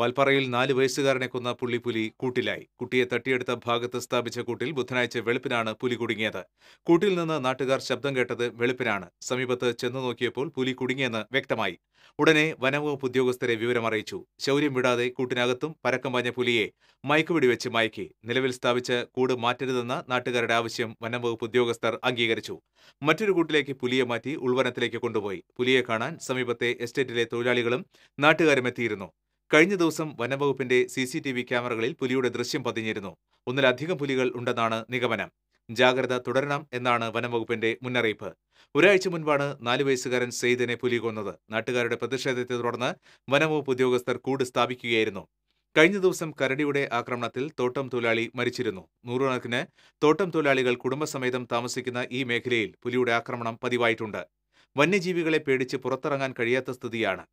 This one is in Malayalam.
വൽപ്പറയിൽ നാല് വയസ്സുകാരനെ കൊന്ന പുള്ളിപ്പുലി കൂട്ടിലായി കുട്ടിയെ തട്ടിയെടുത്ത ഭാഗത്ത് സ്ഥാപിച്ച കൂട്ടിൽ ബുധനാഴ്ച വെളുപ്പിനാണ് പുലി കുടുങ്ങിയത് കൂട്ടിൽ നിന്ന് നാട്ടുകാർ ശബ്ദം കേട്ടത് വെളുപ്പിനാണ് സമീപത്ത് ചെന്നു നോക്കിയപ്പോൾ പുലി കുടുങ്ങിയെന്ന് വ്യക്തമായി ഉടനെ വനംവകുപ്പ് ഉദ്യോഗസ്ഥരെ വിവരമറിയിച്ചു ശൗര്യം വിടാതെ കൂട്ടിനകത്തും പരക്കം പാഞ്ഞ പുലിയെ മയക്കുപിടിവെച്ച് മയക്കി നിലവിൽ സ്ഥാപിച്ച് കൂട് മാറ്റരുതെന്ന നാട്ടുകാരുടെ ആവശ്യം വനംവകുപ്പ് ഉദ്യോഗസ്ഥർ അംഗീകരിച്ചു മറ്റൊരു കൂട്ടിലേക്ക് പുലിയെ മാറ്റി ഉൾവനത്തിലേക്ക് കൊണ്ടുപോയി പുലിയെ കാണാൻ സമീപത്തെ എസ്റ്റേറ്റിലെ തൊഴിലാളികളും നാട്ടുകാരും എത്തിയിരുന്നു കഴിഞ്ഞ ദിവസം വനംവകുപ്പിന്റെ സി സി ടി വി ക്യാമറകളിൽ പുലിയുടെ ദൃശ്യം പതിഞ്ഞിരുന്നു ഒന്നിലധികം പുലികൾ ഉണ്ടെന്നാണ് നിഗമനം ജാഗ്രത തുടരണം എന്നാണ് വനംവകുപ്പിന്റെ മുന്നറിയിപ്പ് ഒരാഴ്ച മുൻപാണ് നാലു വയസ്സുകാരൻ സെയ്ദിനെ പുലി കൊന്നത് നാട്ടുകാരുടെ പ്രതിഷേധത്തെ തുടർന്ന് വനംവകുപ്പ് ഉദ്യോഗസ്ഥർ കൂട് സ്ഥാപിക്കുകയായിരുന്നു കഴിഞ്ഞ ദിവസം കരടിയുടെ ആക്രമണത്തിൽ തോട്ടം തൊഴിലാളി മരിച്ചിരുന്നു നൂറുകണക്കിന് തോട്ടം തൊഴിലാളികൾ കുടുംബസമേതം താമസിക്കുന്ന ഈ മേഖലയിൽ പുലിയുടെ ആക്രമണം പതിവായിട്ടുണ്ട് വന്യജീവികളെ പേടിച്ച് പുറത്തിറങ്ങാൻ കഴിയാത്ത സ്ഥിതിയാണ്